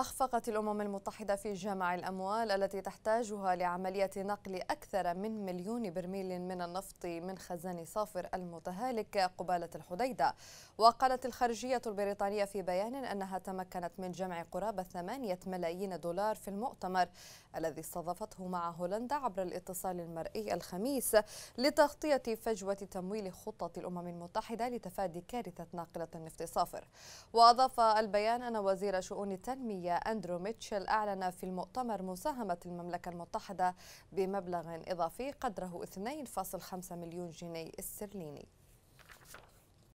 أخفقت الأمم المتحدة في جمع الأموال التي تحتاجها لعملية نقل أكثر من مليون برميل من النفط من خزان صافر المتهالك قبالة الحديدة وقالت الخارجية البريطانية في بيان أنها تمكنت من جمع قرابة ثمانية ملايين دولار في المؤتمر الذي استضافته مع هولندا عبر الاتصال المرئي الخميس لتغطية فجوة تمويل خطة الأمم المتحدة لتفادي كارثة ناقلة النفط صافر وأضاف البيان أن وزير شؤون التنمية أندرو ميتشل أعلن في المؤتمر مساهمة المملكة المتحدة بمبلغ إضافي قدره 2.5 مليون جنيه استرليني